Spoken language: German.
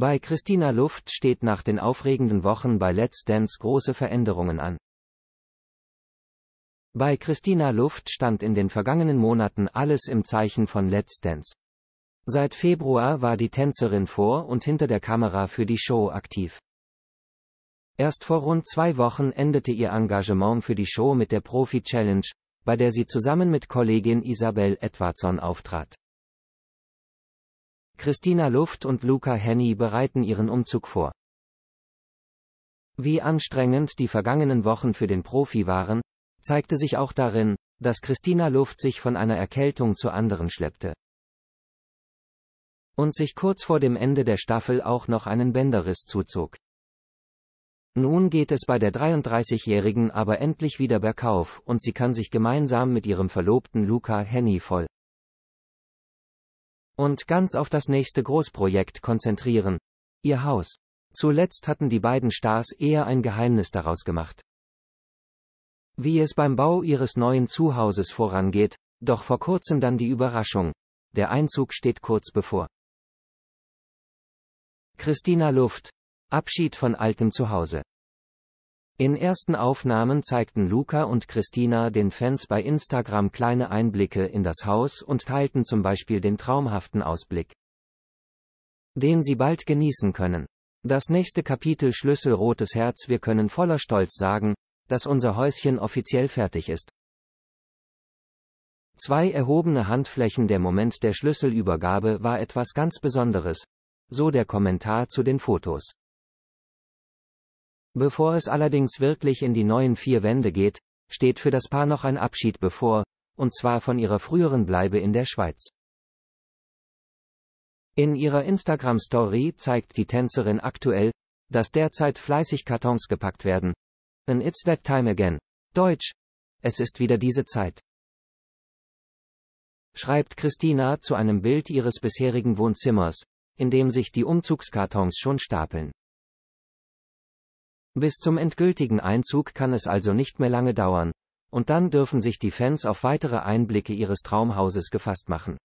Bei Christina Luft steht nach den aufregenden Wochen bei Let's Dance große Veränderungen an. Bei Christina Luft stand in den vergangenen Monaten alles im Zeichen von Let's Dance. Seit Februar war die Tänzerin vor und hinter der Kamera für die Show aktiv. Erst vor rund zwei Wochen endete ihr Engagement für die Show mit der Profi Challenge, bei der sie zusammen mit Kollegin Isabel Edwardson auftrat. Christina Luft und Luca Henny bereiten ihren Umzug vor. Wie anstrengend die vergangenen Wochen für den Profi waren, zeigte sich auch darin, dass Christina Luft sich von einer Erkältung zur anderen schleppte. Und sich kurz vor dem Ende der Staffel auch noch einen Bänderriss zuzog. Nun geht es bei der 33-Jährigen aber endlich wieder bergauf und sie kann sich gemeinsam mit ihrem Verlobten Luca Henny voll und ganz auf das nächste Großprojekt konzentrieren. Ihr Haus. Zuletzt hatten die beiden Stars eher ein Geheimnis daraus gemacht. Wie es beim Bau ihres neuen Zuhauses vorangeht, doch vor kurzem dann die Überraschung. Der Einzug steht kurz bevor. Christina Luft. Abschied von altem Zuhause. In ersten Aufnahmen zeigten Luca und Christina den Fans bei Instagram kleine Einblicke in das Haus und teilten zum Beispiel den traumhaften Ausblick, den sie bald genießen können. Das nächste Kapitel Schlüssel Rotes Herz Wir können voller Stolz sagen, dass unser Häuschen offiziell fertig ist. Zwei erhobene Handflächen Der Moment der Schlüsselübergabe war etwas ganz Besonderes, so der Kommentar zu den Fotos. Bevor es allerdings wirklich in die neuen vier Wände geht, steht für das Paar noch ein Abschied bevor, und zwar von ihrer früheren Bleibe in der Schweiz. In ihrer Instagram-Story zeigt die Tänzerin aktuell, dass derzeit fleißig Kartons gepackt werden. And it's that time again. Deutsch. Es ist wieder diese Zeit. Schreibt Christina zu einem Bild ihres bisherigen Wohnzimmers, in dem sich die Umzugskartons schon stapeln. Bis zum endgültigen Einzug kann es also nicht mehr lange dauern. Und dann dürfen sich die Fans auf weitere Einblicke ihres Traumhauses gefasst machen.